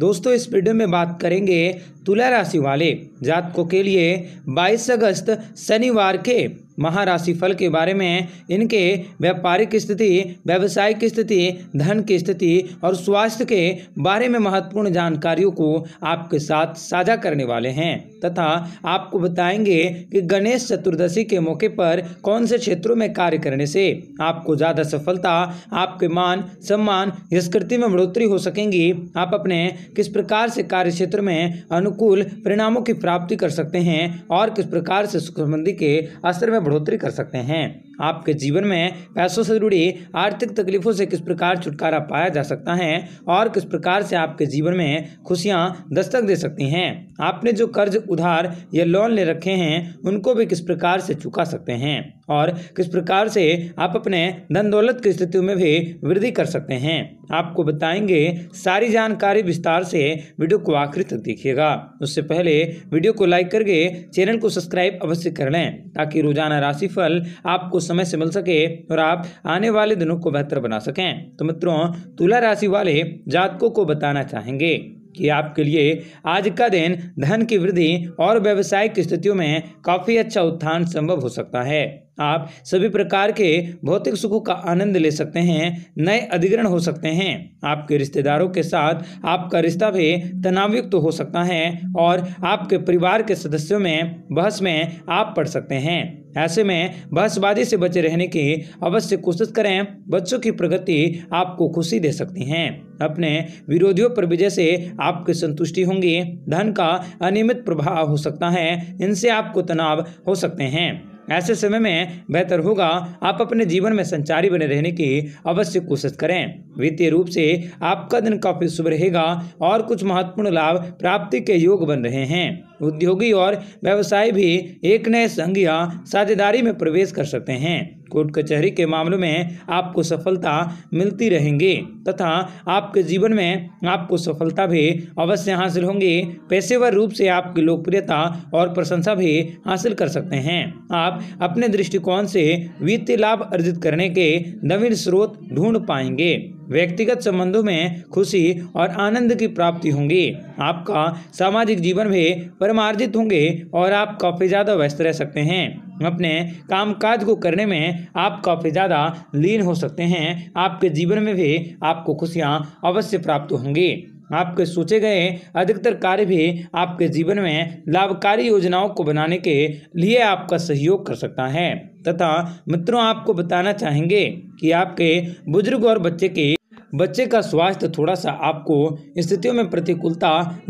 दोस्तों इस वीडियो में बात करेंगे तुला राशि वाले जातकों के लिए 22 अगस्त शनिवार के महाराशि फल के बारे में इनके व्यापारिक स्थिति व्यवसायिक स्थिति धन की स्थिति और स्वास्थ्य के बारे में महत्वपूर्ण जानकारियों को आपके साथ साझा करने वाले हैं तथा आपको बताएंगे कि गणेश चतुर्दशी के मौके पर कौन से क्षेत्रों में कार्य करने से आपको ज़्यादा सफलता आपके मान सम्मान यश में बढ़ोतरी हो सकेंगी आप अपने किस प्रकार से कार्य क्षेत्र में अनुकूल परिणामों की प्राप्ति कर सकते हैं और किस प्रकार से सुख संबंधी के स्तर में बढ़ोतरी कर सकते हैं आपके जीवन में पैसों से जुड़ी आर्थिक तकलीफों से किस प्रकार छुटकारा पाया जा सकता है और किस प्रकार से आपके जीवन में खुशियां दस्तक दे सकती हैं आपने जो कर्ज उधार या लोन ले रखे हैं उनको भी किस प्रकार से चुका सकते हैं और किस प्रकार से आप अपने धन दौलत की स्थिति में भी वृद्धि कर सकते हैं आपको बताएंगे सारी जानकारी विस्तार से वीडियो को आखिर तक देखिएगा उससे पहले वीडियो को लाइक करके चैनल को सब्सक्राइब अवश्य कर लें ताकि रोजाना राशिफल आपको समय से मिल सके और आप आने वाले दिनों को बेहतर बना सकें तो मित्रों तुला राशि वाले जातकों को बताना चाहेंगे कि आपके लिए आज का दिन धन की वृद्धि और व्यवसायिक स्थितियों में काफ़ी अच्छा उत्थान संभव हो सकता है आप सभी प्रकार के भौतिक सुखों का आनंद ले सकते हैं नए अधिग्रहण हो सकते हैं आपके रिश्तेदारों के साथ आपका रिश्ता भी तनावयुक्त तो हो सकता है और आपके परिवार के सदस्यों में बहस में आप पढ़ सकते हैं ऐसे में बहसबाजी से बचे रहने की अवश्य कोशिश करें बच्चों की प्रगति आपको खुशी दे सकती हैं अपने विरोधियों पर विजय से आपकी संतुष्टि होंगी धन का अनियमित प्रभाव हो सकता है इनसे आपको तनाव हो सकते हैं ऐसे समय में बेहतर होगा आप अपने जीवन में संचारी बने रहने की अवश्य कोशिश करें वित्तीय रूप से आपका दिन काफी शुभ रहेगा और कुछ महत्वपूर्ण लाभ प्राप्ति के योग बन रहे हैं उद्योगी और व्यवसाय भी एक नए संघ या साझेदारी में प्रवेश कर सकते हैं कोर्ट कचहरी के मामलों में आपको सफलता मिलती रहेंगी तथा आपके जीवन में आपको सफलता भी अवश्य हासिल होंगी पेशेवर रूप से आपकी लोकप्रियता और प्रशंसा भी हासिल कर सकते हैं आप अपने दृष्टिकोण से वित्तीय लाभ अर्जित करने के नवीन स्रोत ढूंढ पाएंगे व्यक्तिगत संबंधों में खुशी और आनंद की प्राप्ति होंगी आपका सामाजिक जीवन भी परमार्जित होंगे और आप काफ़ी ज़्यादा व्यस्त रह सकते हैं अपने कामकाज को करने में आप काफ़ी ज़्यादा लीन हो सकते हैं आपके जीवन में भी आपको खुशियाँ अवश्य प्राप्त होंगी आपके सोचे गए अधिकतर कार्य भी आपके जीवन में लाभकारी योजनाओं को बनाने के लिए आपका सहयोग कर सकता है तथा मित्रों आपको बताना चाहेंगे कि आपके बुजुर्ग और बच्चे की बच्चे का स्वास्थ्य थोड़ा सा आपको स्थितियों में प्रतिकूलता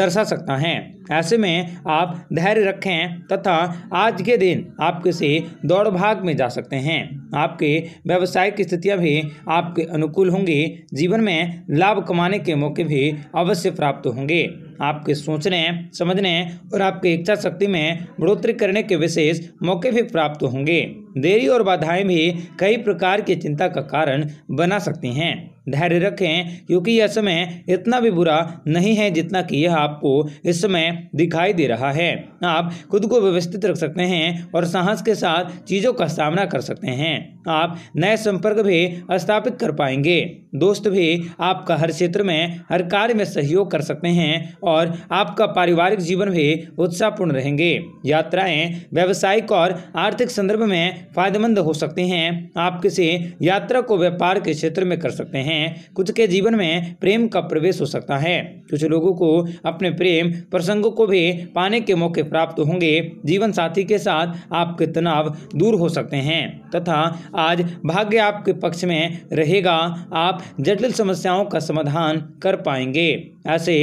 दर्शा सकता है ऐसे में आप धैर्य रखें तथा आज के दिन आप किसी दौड़ भाग में जा सकते हैं आपके व्यवसायिक स्थितियां भी आपके अनुकूल होंगी जीवन में लाभ कमाने के मौके भी अवश्य प्राप्त होंगे आपके सोचने समझने और आपकी इच्छा शक्ति में बढ़ोतरी करने के विशेष मौके भी प्राप्त होंगे देरी और बाधाएं भी कई प्रकार की चिंता का कारण बना सकती हैं धैर्य रखें क्योंकि यह समय इतना भी बुरा नहीं है जितना कि यह आपको इस समय दिखाई दे रहा है आप खुद को व्यवस्थित रख सकते हैं और साहस के साथ चीज़ों का सामना कर सकते हैं आप नए संपर्क भी स्थापित कर पाएंगे दोस्त भी आपका हर क्षेत्र में हर कार्य में सहयोग कर सकते हैं और आपका पारिवारिक जीवन भी उत्साहपूर्ण रहेंगे यात्राएं व्यावसायिक और आर्थिक संदर्भ में फायदेमंद हो सकती हैं आप किसी यात्रा को व्यापार के क्षेत्र में कर सकते हैं हैं कुछ के जीवन में प्रेम का प्रवेश हो सकता है कुछ लोगों को अपने प्रेम प्रसंगों को भी पाने के मौके प्राप्त होंगे जीवन साथी के साथ आपके तनाव दूर हो सकते हैं तथा आज भाग्य आपके पक्ष में रहेगा आप जटिल समस्याओं का समाधान कर पाएंगे ऐसे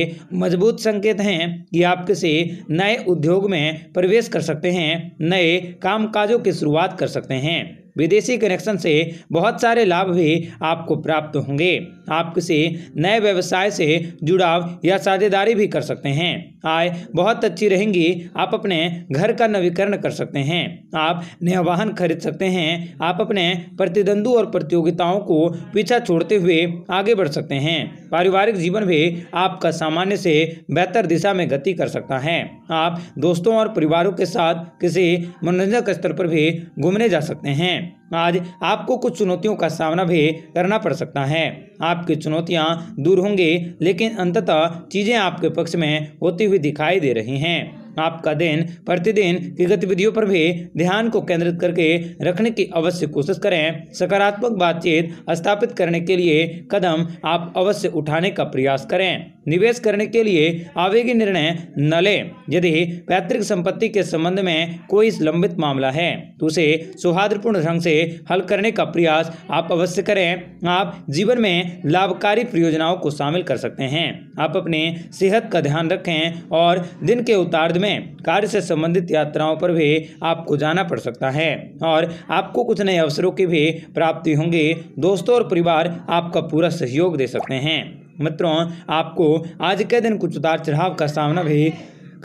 मजबूत संकेत हैं कि आप किसी नए उद्योग में प्रवेश कर सकते हैं नए कामकाजों की शुरुआत कर सकते हैं विदेशी कनेक्शन से बहुत सारे लाभ भी आपको प्राप्त होंगे आप किसी नए व्यवसाय से जुड़ाव या साझेदारी भी कर सकते हैं आय बहुत अच्छी रहेंगी आप अपने घर का नवीकरण कर सकते हैं आप नया वाहन खरीद सकते हैं आप अपने प्रतिद्वंदों और प्रतियोगिताओं को पीछा छोड़ते हुए आगे बढ़ सकते हैं पारिवारिक जीवन भी आपका सामान्य से बेहतर दिशा में गति कर सकता है आप दोस्तों और परिवारों के साथ किसी मनोरंजक स्तर पर भी घूमने जा सकते हैं आज आपको कुछ चुनौतियों का सामना भी करना पड़ सकता है आपकी चुनौतियां दूर होंगी लेकिन अंततः चीज़ें आपके पक्ष में होती हुई दिखाई दे रही हैं आपका दिन प्रतिदिन की गतिविधियों पर भी ध्यान को केंद्रित करके रखने की अवश्य कोशिश करें सकारात्मक बातचीत स्थापित करने के लिए कदम आप अवश्य उठाने का प्रयास करें निवेश करने के लिए आवेगी निर्णय न लें यदि पैतृक संपत्ति के संबंध में कोई लंबित मामला है तो उसे सौहार्दपूर्ण ढंग से हल करने का प्रयास आप अवश्य करें आप जीवन में लाभकारी परियोजनाओं को शामिल कर सकते हैं आप अपने सेहत का ध्यान रखें और दिन के उतार्द में कार्य से संबंधित यात्राओं पर भी आपको जाना पड़ सकता है और आपको कुछ नए अवसरों की भी प्राप्ति होंगी दोस्तों और परिवार आपका पूरा सहयोग दे सकते हैं मित्रों आपको आज के दिन कुछ उतार चढ़ाव का सामना भी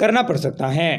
करना पड़ सकता है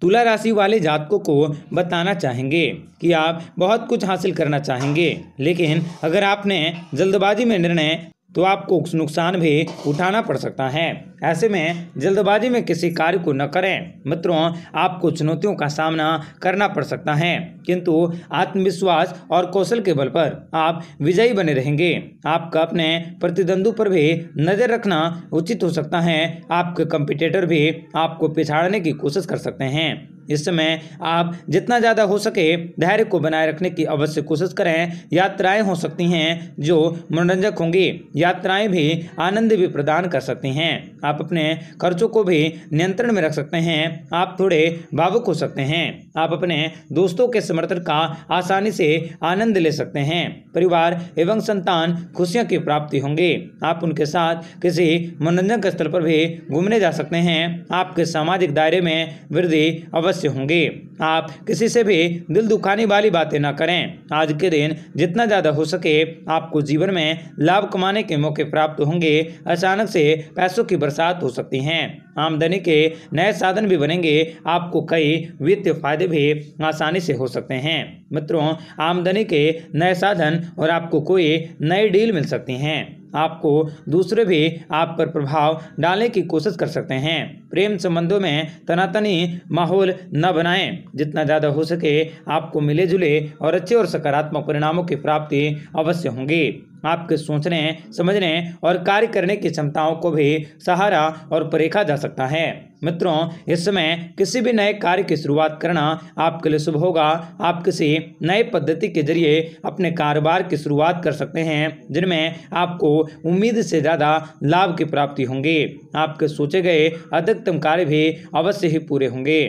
तुला राशि वाले जातकों को बताना चाहेंगे कि आप बहुत कुछ हासिल करना चाहेंगे लेकिन अगर आपने जल्दबाजी में निर्णय तो आपको नुकसान भी उठाना पड़ सकता है ऐसे में जल्दबाजी में किसी कार्य को न करें मित्रों आपको चुनौतियों का सामना करना पड़ सकता है किंतु आत्मविश्वास और कौशल के बल पर आप विजयी बने रहेंगे आपका अपने प्रतिद्वंदु पर भी नज़र रखना उचित हो सकता है आपके कंपिटेटर भी आपको पिछाड़ने की कोशिश कर सकते हैं इस समय आप जितना ज़्यादा हो सके धैर्य को बनाए रखने की अवश्य कोशिश करें यात्राएं हो सकती हैं जो मनोरंजक होंगी यात्राएं भी आनंद भी प्रदान कर सकती हैं आप अपने खर्चों को भी नियंत्रण में रख सकते हैं आप थोड़े भावुक हो सकते हैं आप अपने दोस्तों के समर्थन का आसानी से आनंद ले सकते हैं परिवार एवं संतान खुशियों की प्राप्ति होंगी आप उनके साथ किसी मनोरंजक स्थल पर भी घूमने जा सकते हैं आपके सामाजिक दायरे में वृद्धि अवश्य अवश्य होंगे आप किसी से भी दिल दुखाने वाली बातें ना करें आज के दिन जितना ज़्यादा हो सके आपको जीवन में लाभ कमाने के मौके प्राप्त होंगे अचानक से पैसों की बरसात हो सकती है आमदनी के नए साधन भी बनेंगे आपको कई वित्तीय फायदे भी आसानी से हो सकते हैं मित्रों आमदनी के नए साधन और आपको कोई नई डील मिल सकती हैं आपको दूसरे भी आप पर प्रभाव डालने की कोशिश कर सकते हैं प्रेम संबंधों में तनातनी माहौल न बनाएं जितना ज़्यादा हो सके आपको मिले जुले और अच्छे और सकारात्मक परिणामों की प्राप्ति अवश्य होंगी आपके सोचने समझने और कार्य करने की क्षमताओं को भी सहारा और परेखा जा सकता है मित्रों इस समय किसी भी नए कार्य की शुरुआत करना आपके लिए शुभ होगा आप किसी नए पद्धति के जरिए अपने कारोबार की शुरुआत कर सकते हैं जिनमें आपको उम्मीद से ज़्यादा लाभ की प्राप्ति होंगी आपके सोचे गए अधिकतम कार्य भी अवश्य ही पूरे होंगे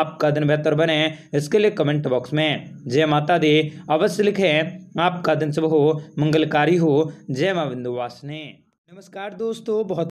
आपका दिन बेहतर बने इसके लिए कमेंट बॉक्स में जय माता दी अवश्य लिखें आपका दिन शुभ हो मंगलकारी हो जय माँ बिंदुवासने नमस्कार दोस्तों बहुत